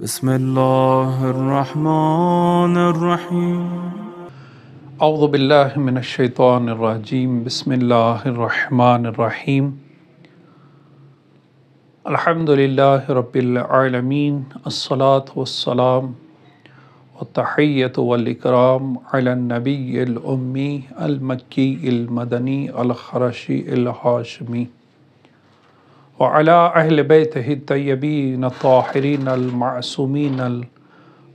بسم الله الرحمن الرحيم أعوذ بالله من الشيطان الرجيم بسم الله الرحمن الرحيم الحمد لله رب العالمين الصلاة والسلام والتحية والإكرام على النبي الأمي المكي المدني الخرشي الهاشمي وعلى أهل بيته الطيبين الطاهرين المعصومين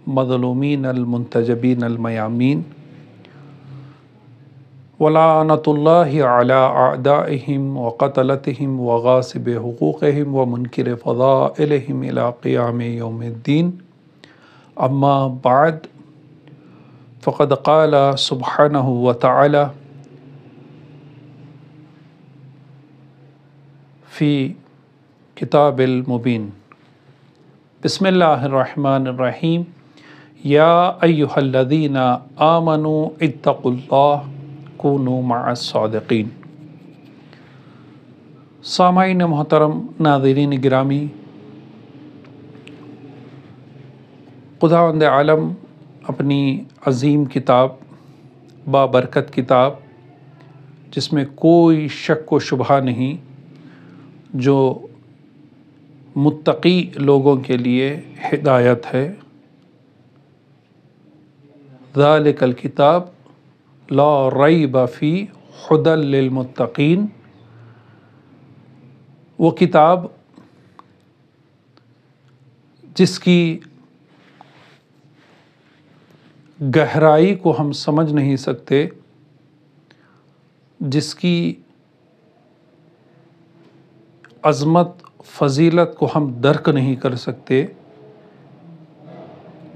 المظلومين المنتجبين الميامين ولعنة الله على أعدائهم وقتلتهم وغاصب حقوقهم ومنكر فضائلهم إلى قيام يوم الدين أما بعد فقد قال سبحانه وتعالى في मुबीन बसमीम या अयुहल्लदीना आमनु इतकुल्ला कूनु मासदीन सामाइन मोहतरम नादरीन ग्रामी खुदावंद आलम अपनी अजीम किताब बाबरकत किताब जिसमें कोई शक व शुबा नहीं जो मुत्तकी लोगों के लिए हिदायत है ज़ालिकल किताब ला रई बफ़ी हदलमतकीन वो किताब जिसकी गहराई को हम समझ नहीं सकते जिसकी अज़मत फजीलत को हम दर्क नहीं कर सकते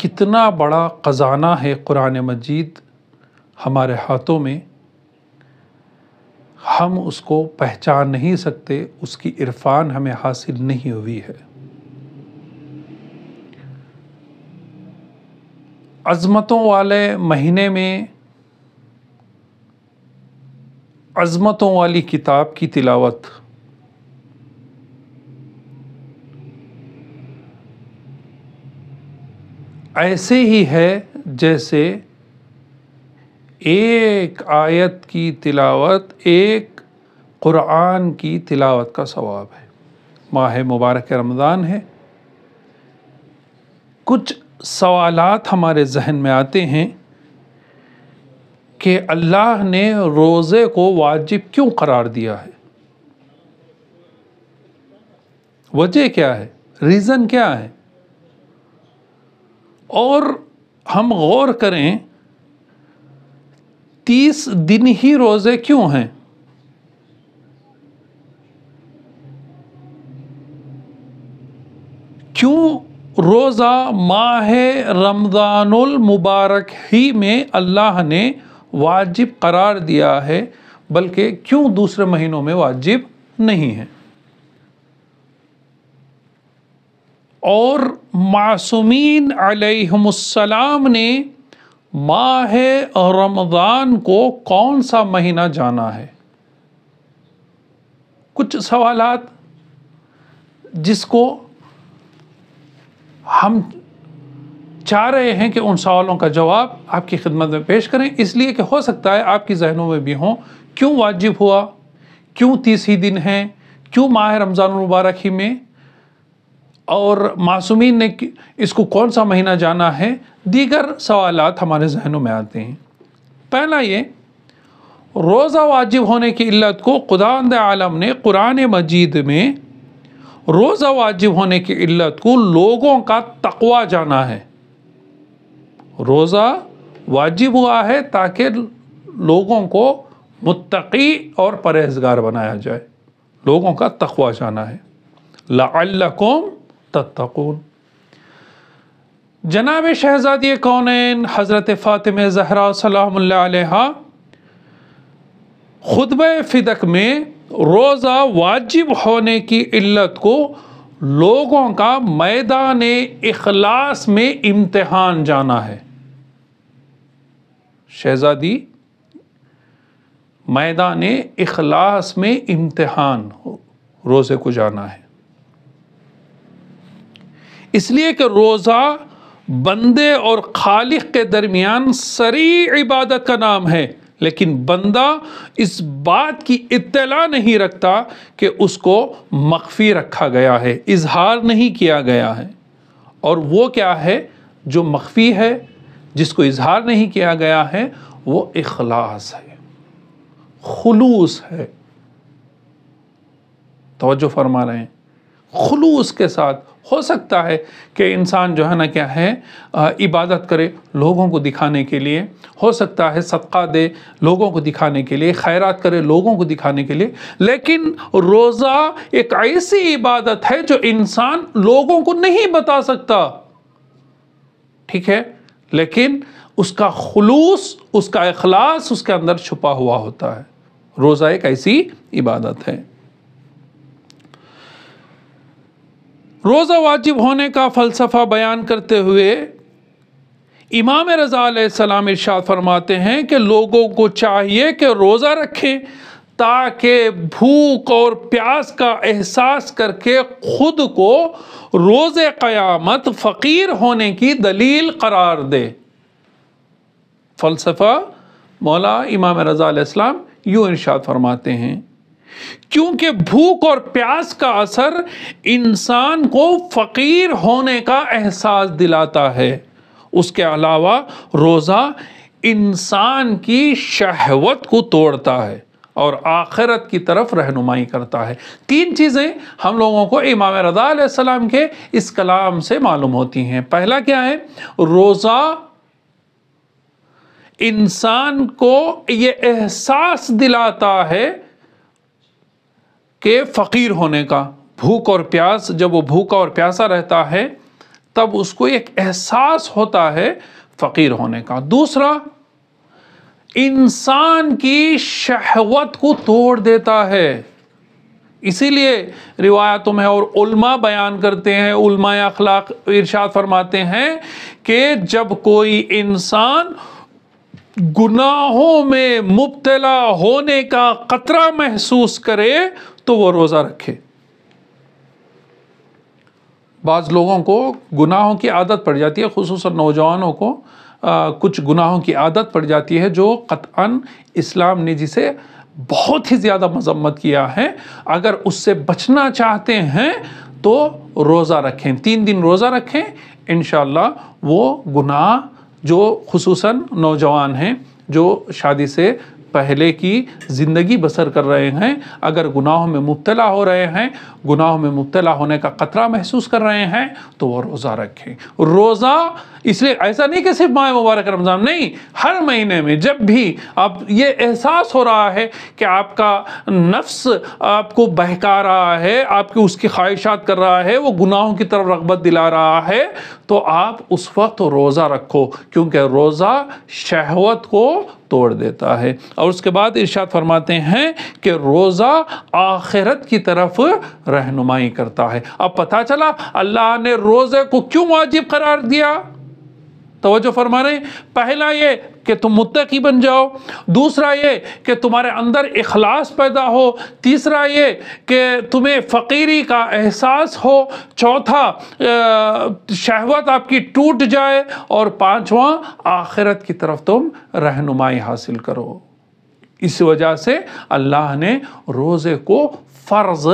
कितना बड़ा ख़जाना है क़ुरान मजीद हमारे हाथों में हम उसको पहचान नहीं सकते उसकी इरफान हमें हासिल नहीं हुई है अज़मतों वाले महीने में अज़मतों वाली किताब की तिलावत ऐसे ही है जैसे एक आयत की तिलावत एक क़ुरान की तिलावत का सवाब है माह मुबारक रमज़ान है कुछ सवालात हमारे जहन में आते हैं कि अल्लाह ने रोज़े को वाजिब क्यों करार दिया है वजह क्या है रीज़न क्या है और हम गौर करें तीस दिन ही रोज़े क्यों हैं क्यों रोज़ा माह रमज़ानुल मुबारक ही में अल्लाह ने वाजिब करार दिया है बल्कि क्यों दूसरे महीनों में वाजिब नहीं है और मासूमिन अलैहिमुस्सलाम ने माह रमज़ान को कौन सा महीना जाना है कुछ सवालात जिसको हम चाह रहे हैं कि उन सवालों का जवाब आपकी खिदमत में पेश करें इसलिए कि हो सकता है आपकी जहनों में भी हों क्यों वाजिब हुआ क्यों तीसरी दिन हैं क्यों माह रमज़ान मुबारक ही में और मासूमिन ने इसको कौन सा महीना जाना है दीगर सवाल हमारे जहनों में आते हैं पहला ये रोज़ा वाजिब होने की इल्लत को खुदांद आलम ने कुरान मजीद में रोज़ा वाजिब होने की इल्लत को लोगों का तकवा जाना है रोज़ा वाजिब हुआ है ताकि लोगों को मुतकी और परहेजगार बनाया जाए लोगों का तकवा जाना है लाकुम तत्तकून जनाब शहज़ादी कौन हज़रत फ़ातिम ज़हरा सलाम खुतब फ़िदक में रोज़ा वाजिब होने की इल्लत को लोगों का मैदान इखलास में इम्तहान जाना है शहज़ादी मैदान इखलास में इम्तहान रोज़े को जाना है इसलिए कि रोज़ा बंदे और खालिक के दरमियान सरी इबादत का नाम है लेकिन बंदा इस बात की इत्तला नहीं रखता कि उसको मख्फी रखा गया है इजहार नहीं किया गया है और वो क्या है जो मख्फी है जिसको इजहार नहीं किया गया है वो इखलास है खलूस है तोज्जो फरमा रहे हैं खलूस के साथ हो सकता है कि इंसान जो है ना क्या है इबादत करे लोगों को दिखाने के लिए हो सकता है सदका दे लोगों को दिखाने के लिए खैरात करे लोगों को दिखाने के लिए लेकिन रोज़ा एक ऐसी इबादत है जो इंसान लोगों को नहीं बता सकता ठीक है लेकिन उसका खलूस उसका अखलास उसके अंदर छुपा हुआ होता है रोज़ा एक ऐसी इबादत है रोज़ा वाजिब होने का फ़लसफ़ा बयान करते हुए इमाम रज़ा आलाम इर्शाद फरमाते हैं कि लोगों को चाहिए कि रोज़ा रखें ताकि भूख और प्यास का एहसास करके ख़ुद को रोज़ क़यामत फ़कीर होने की दलील करार दे फ़लसफ़ा मौला इमाम रज़ा यूँ इर्शाद फरमाते हैं क्योंकि भूख और प्यास का असर इंसान को फकीर होने का एहसास दिलाता है उसके अलावा रोज़ा इंसान की शहवत को तोड़ता है और आखिरत की तरफ रहनुमाई करता है तीन चीज़ें हम लोगों को इमाम रज़ा के इस कलाम से मालूम होती हैं पहला क्या है रोज़ा इंसान को ये एहसास दिलाता है के फ़कीर होने का भूख और प्यास जब वो भूखा और प्यासा रहता है तब उसको एक एहसास होता है फ़कीर होने का दूसरा इंसान की शहवत को तोड़ देता है इसीलिए रिवायतों में और उल्मा बयान करते हैं उल्मा अखलाक इरशाद फरमाते हैं कि जब कोई इंसान गुनाहों में मुबतला होने का ख़तरा महसूस करे तो वो रोज़ा रखे बाज़ लोगों को गुनाहों की आदत पड़ जाती है खसूस नौजवानों को आ, कुछ गुनाहों की आदत पड़ जाती है जो कतअन इस्लाम ने जिसे बहुत ही ज़्यादा मजम्मत किया है अगर उससे बचना चाहते हैं तो रोज़ा रखें तीन दिन रोज़ा रखें इन वो गुनाह जो खसूस नौजवान हैं जो शादी से पहले की ज़िंदगी बसर कर रहे हैं अगर गुनाहों में मुबतला हो रहे हैं गुनाहों में मुबतला होने का ख़तरा महसूस कर रहे हैं तो वह रोज़ा रखें रोज़ा इसलिए ऐसा नहीं कि सिर्फ माह मुबारक रमज़ान नहीं हर महीने में जब भी आप ये एहसास हो रहा है कि आपका नफ्स आपको बहका रहा है आपकी उसकी ख्वाहिशात कर रहा है वो गुनाहों की तरफ रगबत दिला रहा है तो आप उस वक्त रोज़ा रखो क्योंकि रोज़ा शहवत को तोड़ देता है और उसके बाद इर्शाद फरमाते हैं कि रोज़ा आखिरत की तरफ रहनुमाई करता है अब पता चला अल्लाह ने रोज़े को क्यों वाजिब करार दिया तोज्जो फरमा रहे पहला ये कि तुम मुतकी बन जाओ दूसरा ये कि तुम्हारे अंदर अखलास पैदा हो तीसरा ये कि तुम्हें फ़कीरी का एहसास हो चौथा शहवत आपकी टूट जाए और पांचवा आखिरत की तरफ तुम रहनुमाई हासिल करो इस वजह से अल्लाह ने रोज़े को फ़र्ज़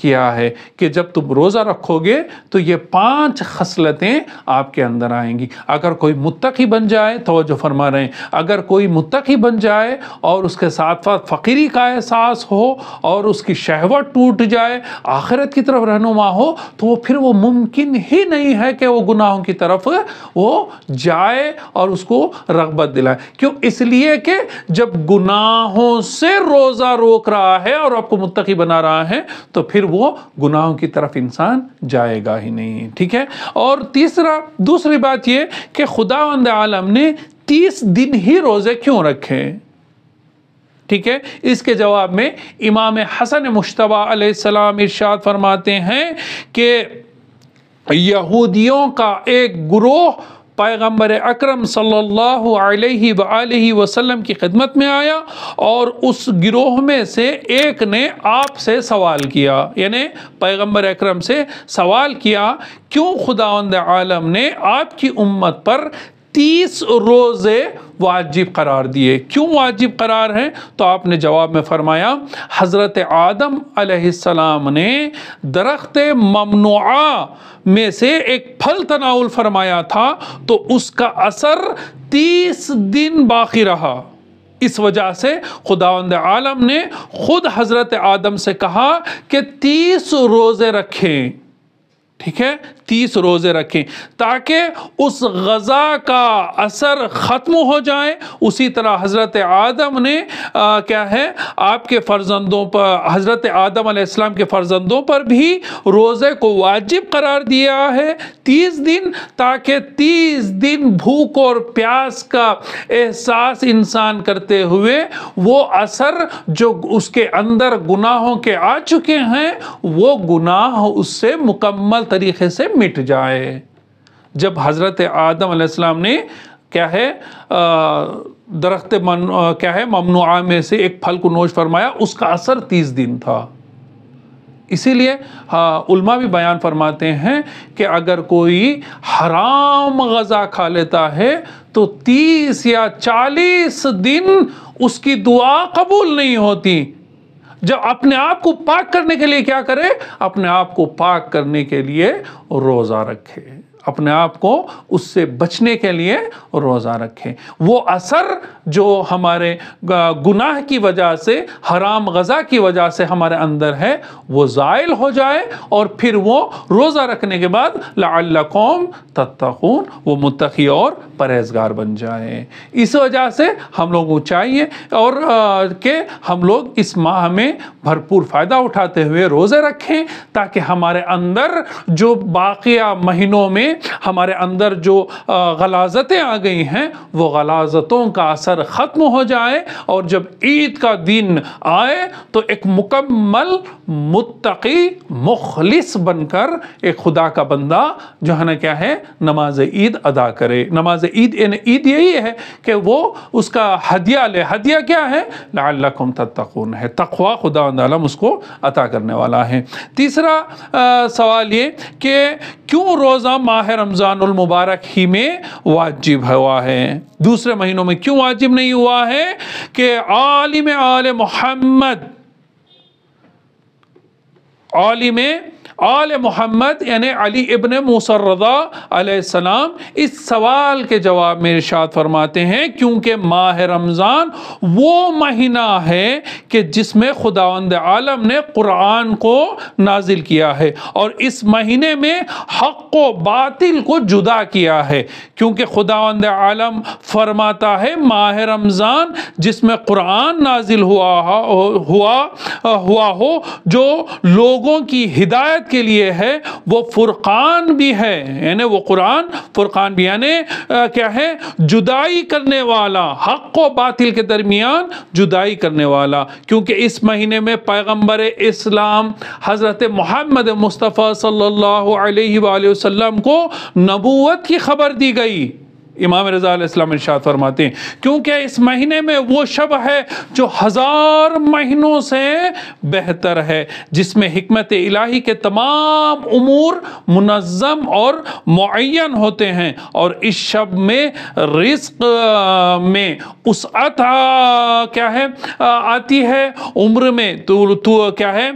किया है कि जब तुम रोज़ा रखोगे तो ये पांच खसलतें आपके अंदर आएंगी अगर कोई मुत्तकी बन जाए तो जो फरमा रहे हैं अगर कोई मुत्तकी बन जाए और उसके साथ साथ फ़कीरी का एहसास हो और उसकी शहवत टूट जाए आखिरत की तरफ रहनुमा हो तो वो फिर वो मुमकिन ही नहीं है कि वो गुनाहों की तरफ वो जाए और उसको रगबत दिलाए क्यों इसलिए कि जब गुनाहों से रोज़ा रोक रहा है और आपको मुत्तकी बना रहा रहा है तो फिर वो गुनाहों की तरफ इंसान जाएगा ही नहीं ठीक है और तीसरा दूसरी बात यह कि खुदावंद आलम ने तीस दिन ही रोज़े क्यों रखे ठीक है इसके जवाब में इमाम हसन मुशतबा सलाम इर्शाद फरमाते हैं कि यहूदियों का एक ग्रोह पैगम्बर अक्रम सल्लल्लाहु वसल्लम की खिदमत में आया और उस गिरोह में से एक ने आपसे सवाल किया यानी पैगम्बर अक्रम से सवाल किया क्यों खुदावंद आलम ने आपकी उम्मत पर तीस रोज़े वाजिब करार दिए क्यों वाजिब करार हैं तो आपने जवाब में फरमाया हज़रत आदम अलैहिस्सलाम ने दरख्त ममनुआ में से एक फल तनाउल फरमाया था तो उसका असर तीस दिन बाकी रहा इस वजह से खुदावंद आलम ने ख़ुद हज़रत आदम से कहा कि तीस रोज़े रखें ठीक है तीस रोज़े रखें ताकि उस गज़ा का असर ख़त्म हो जाए उसी तरह हज़रत आदम ने आ, क्या है आपके फ़र्जंदों पर हज़रत आदम आसमाम के फ़र्जंदों पर भी रोज़े को वाजिब करार दिया है तीस दिन ताकि तीस दिन भूख और प्यास का एहसास इंसान करते हुए वो असर जो उसके अंदर गुनाहों के आ चुके हैं वो गुनाह उससे मुकम्मल तरीके से मिट जाए जब हज़रत आदम आसमाम ने क्या है दरख्त मन क्या है ममनुआ में से एक फल को नोश फरमाया उसका असर तीस दिन था इसीलिए हाँ उल्मा भी बयान फरमाते हैं कि अगर कोई हराम गज़ा खा लेता है तो तीस या चालीस दिन उसकी दुआ कबूल नहीं होती जब अपने आप को पाक करने के लिए क्या करे अपने आप को पाक करने के लिए रोज़ा रखे अपने आप को उससे बचने के लिए रोज़ा रखें वो असर जो हमारे गुनाह की वजह से हराम गज़ा की वजह से हमारे अंदर है वो ज़ायल हो जाए और फिर वो रोज़ा रखने के बाद लाकौम तत्तून वो मुतकी और परहेजगार बन जाए इस वजह से हम लोगों को चाहिए और के हम लोग इस माह में भरपूर फ़ायदा उठाते हुए रोज़े रखें ताकि हमारे अंदर जो बाक़िया महीनों में हमारे अंदर जो गलाजतें आ गई हैं वो गलाजतों का असर ख़त्म हो जाए और जब ईद का दिन आए तो एक मुकम्मल मुत्तकी मुखलिस बनकर एक खुदा का बंदा जो है ना क्या है नमाज ईद अदा करे नमाज ईद ईद यही है कि वो उसका हदिया ले हदिया क्या है लाकुम तत्कून है तखवा खुदा उसको अता करने वाला है तीसरा आ, सवाल ये कि क्यों रोज़ा माह उल मुबारक ही में वाजिब हुआ है दूसरे महीनों में क्यों वाजिब नहीं हुआ है कि आलिम आल मोहम्मद आलिम आल मोहम्मद यानि अली इबन सलाम इस सवाल के जवाब में इर्शाद फरमाते हैं क्योंकि माह रमज़ान वो महीना है कि जिसमें खुदांद आलम ने कुरान को नाजिल किया है और इस महीने में हक व बातिल को जुदा किया है क्योंकि खुदांद आलम फरमाता है माह रमज़ान जिसमें कुरान नाजिल हुआ हुआ हुआ हो जो लोगों की हिदायत हिदायत के लिए है वो फुरक़ान भी है यानी वो कुरान फुरक़ान भी यानी क्या है जुदाई करने वाला हक व बातिल के दरमियान जुदाई करने वाला क्योंकि इस महीने में पैगम्बर इस्लाम हज़रत मोहम्मद मुस्तफ़ा सल्ला वसम को नबूत की खबर दी गई इमाम रजा इस्लाम फरमाते हैं क्योंकि इस महीने में वो शब है जो हज़ार महीनों से बेहतर है जिसमें हमत इलाही के तमाम उमूर मुनज़म और मुन होते हैं और इस शब में रिस्क में उस क्या है आती है उम्र में तो, तु, क्या है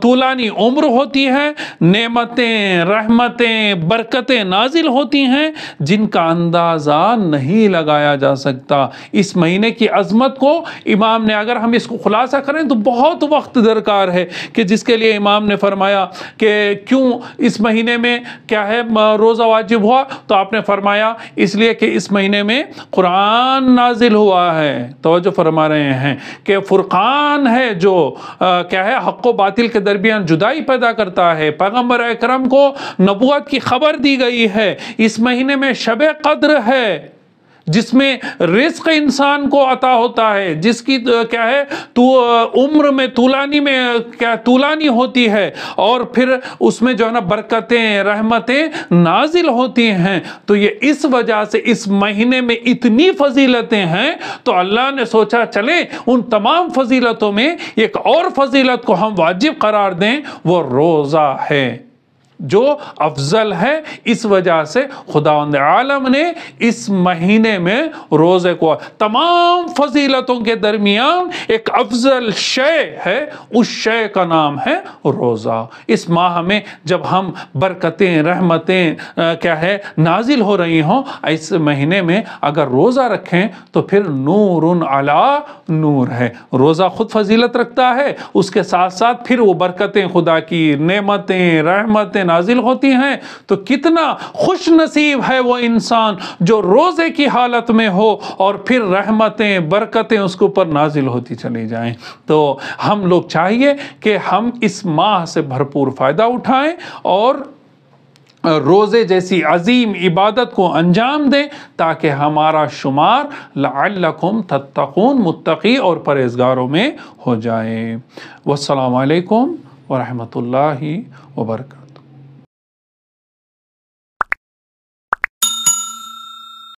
तूलानी उम्र होती है नमतें रहमतें बरकतें नाजिल होती हैं जिनका अंदर अंदाज़ा नहीं लगाया जा सकता इस महीने की अजमत को इमाम ने अगर हम इसको खुलासा करें तो बहुत वक्त दरकार है कि जिसके लिए इमाम ने फरमाया कि क्यों इस महीने में क्या है रोज़ा वाजिब हुआ तो आपने फरमाया इसलिए कि इस महीने में कुरान नाजिल हुआ है तो फरमा रहे हैं कि फुरकान है जो आ, क्या है हक व बातिल के दरमियान जुदाई पैदा करता है पैगम्बर अक्रम को नबूत की खबर दी गई है इस महीने में शब कद कद्र है जिसमें रिस्क इंसान को अता होता है जिसकी क्या है तो उम्र में तुलानी में क्या तुलानी होती है और फिर उसमें जो है ना बरकतें रहमतें नाजिल होती हैं तो ये इस वजह से इस महीने में इतनी फजीलतें हैं तो अल्लाह ने सोचा चले उन तमाम फजीलतों में एक और फजीलत को हम वाजिब करार दें वो रोज़ा है जो अफजल है इस वजह से खुदा आलम ने इस महीने में रोज़े को तमाम फजीलतों के दरमियान एक अफजल शय है उस शय का नाम है रोज़ा इस माह में जब हम बरकतें रहमतें क्या है नाजिल हो रही हों इस महीने में अगर रोज़ा रखें तो फिर नूर अला नूर है रोज़ा खुद फजीलत रखता है उसके साथ साथ फिर वो बरकतें खुदा की नमतें रहमतें नाजिल होती हैं तो कितना खुश नसीब है वो इंसान जो रोज़े की हालत में हो और फिर रहमतें बरकतें उसके ऊपर नाजिल होती चली जाएँ तो हम लोग चाहिए कि हम इस माह से भरपूर फ़ायदा उठाएं और रोज़े जैसी अजीम इबादत को अंजाम दें ताकि हमारा शुमार लाकुम तत्तकून मुत्तकी और परहेजगारों में हो जाए वालकम व वर्क